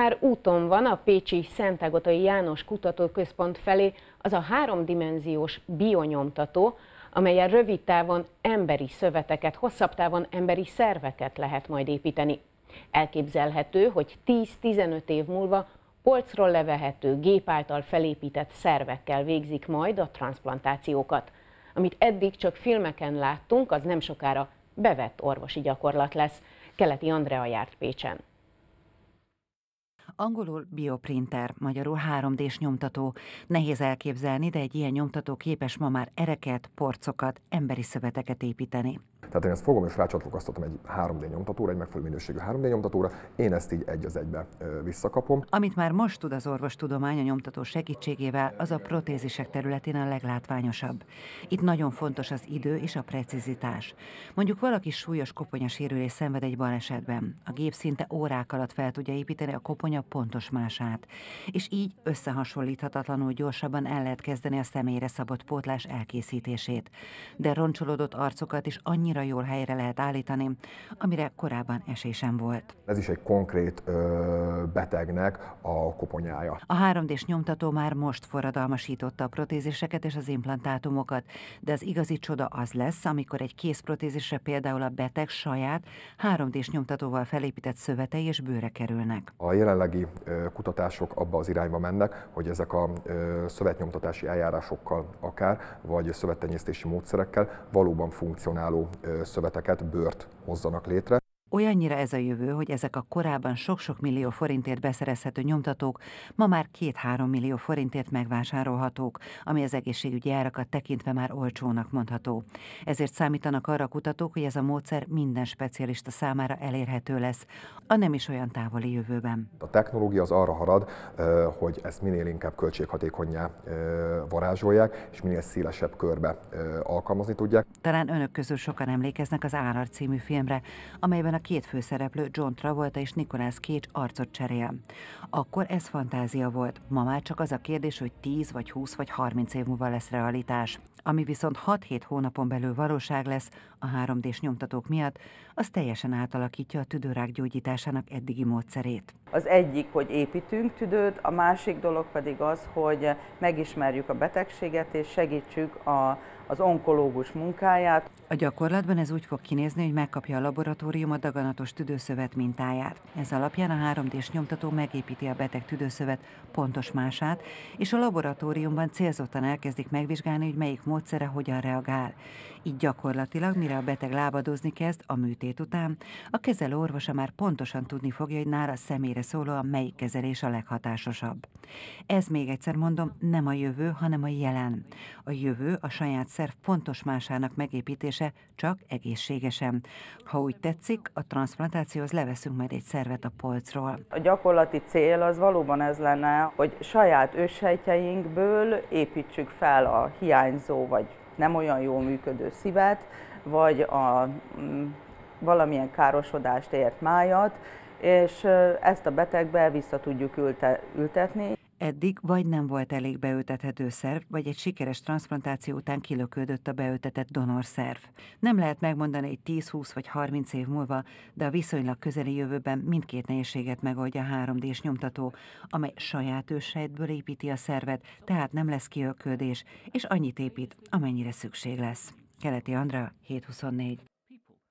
már úton van a Pécsi Szentágotai János Kutatóközpont felé az a háromdimenziós bionyomtató, amelyen rövid távon emberi szöveteket, hosszabb távon emberi szerveket lehet majd építeni. Elképzelhető, hogy 10-15 év múlva polcról levehető, gép által felépített szervekkel végzik majd a transplantációkat. Amit eddig csak filmeken láttunk, az nem sokára bevett orvosi gyakorlat lesz. Keleti Andrea járt Pécsen angolul bioprinter, magyarul 3D-s nyomtató. Nehéz elképzelni, de egy ilyen nyomtató képes ma már ereket, porcokat, emberi szöveteket építeni. Tehát én ezt fogom és rácsatlakoztatom egy 3D nyomtatóra, egy megfelelő minőségű 3D nyomtatóra, én ezt így egy az egybe visszakapom. Amit már most tud az orvostudomány a nyomtató segítségével, az a protézisek területén a leglátványosabb. Itt nagyon fontos az idő és a precizitás. Mondjuk valaki súlyos koponya sérülés szenved egy balesetben. A gép szinte órák alatt fel tudja építeni a koponya pontos mását, és így összehasonlíthatatlanul gyorsabban el lehet kezdeni a személyre szabott pótlás elkészítését. De roncsolódott arcokat is annyira jól helyre lehet állítani, amire korábban esély sem volt. Ez is egy konkrét ö, betegnek a koponyája. A 3D-s nyomtató már most forradalmasította a protéziseket és az implantátumokat, de az igazi csoda az lesz, amikor egy kézprotézisre például a beteg saját 3D-s nyomtatóval felépített szövetei és bőre kerülnek. A jelenlegi ö, kutatások abba az irányba mennek, hogy ezek a ö, szövetnyomtatási eljárásokkal akár, vagy szövettenyésztési módszerekkel valóban funkcionáló ö, szöveteket, bőrt hozzanak létre, Olyannyira ez a jövő, hogy ezek a korábban sok-sok millió forintért beszerezhető nyomtatók ma már 2-3 millió forintért megvásárolhatók, ami az egészségügyi árakat tekintve már olcsónak mondható. Ezért számítanak arra kutatók, hogy ez a módszer minden specialista számára elérhető lesz, a nem is olyan távoli jövőben. A technológia az arra harad, hogy ezt minél inkább költséghatékonyá varázsolják, és minél szélesebb körbe alkalmazni tudják. Talán önök közül sokan emlékeznek az Árar című filmre, amelyben a két főszereplő John Travolta és Nicolas Cage arcot cserél. Akkor ez fantázia volt, ma már csak az a kérdés, hogy 10 vagy 20 vagy 30 év múlva lesz realitás. Ami viszont 6-7 hónapon belül valóság lesz a 3D-s nyomtatók miatt, az teljesen átalakítja a tüdőrák gyógyításának eddigi módszerét. Az egyik, hogy építünk tüdőt, a másik dolog pedig az, hogy megismerjük a betegséget és segítsük a, az onkológus munkáját. A gyakorlatban ez úgy fog kinézni, hogy megkapja a laboratórium a daganatos tüdőszövet mintáját. Ez alapján a 3D-s nyomtató megépíti a beteg tüdőszövet pontos mását, és a laboratóriumban célzottan elkezdik megvizsgálni, hogy melyik módszere hogyan reagál. Így gyakorlatilag, mire a beteg lábadozni kezd a műtét után, a kezelő orvosa már pontosan tudni fogja, hogy nála személyre szólóan melyik kezelés a leghatásosabb. Ez még egyszer mondom, nem a jövő, hanem a jelen. A jövő a saját szerv pontos másának megépítése csak egészségesen. Ha úgy tetszik, a transplantációhoz leveszünk majd egy szervet a polcról. A gyakorlati cél az valóban ez lenne, hogy saját őssejtjeinkből építsük fel a hiányzó vagy nem olyan jól működő szívet, vagy a mm, valamilyen károsodást ért májat, és ezt a betegbe vissza tudjuk ültetni eddig vagy nem volt elég beültethető szerv, vagy egy sikeres transplantáció után kilöködött a beültetett donorszerv. Nem lehet megmondani egy 10-20 vagy 30 év múlva, de a viszonylag közeli jövőben mindkét nehézséget megoldja a 3D-s nyomtató, amely saját ősejtből építi a szervet, tehát nem lesz kiöködés, és annyit épít, amennyire szükség lesz. Keleti Andra, 724.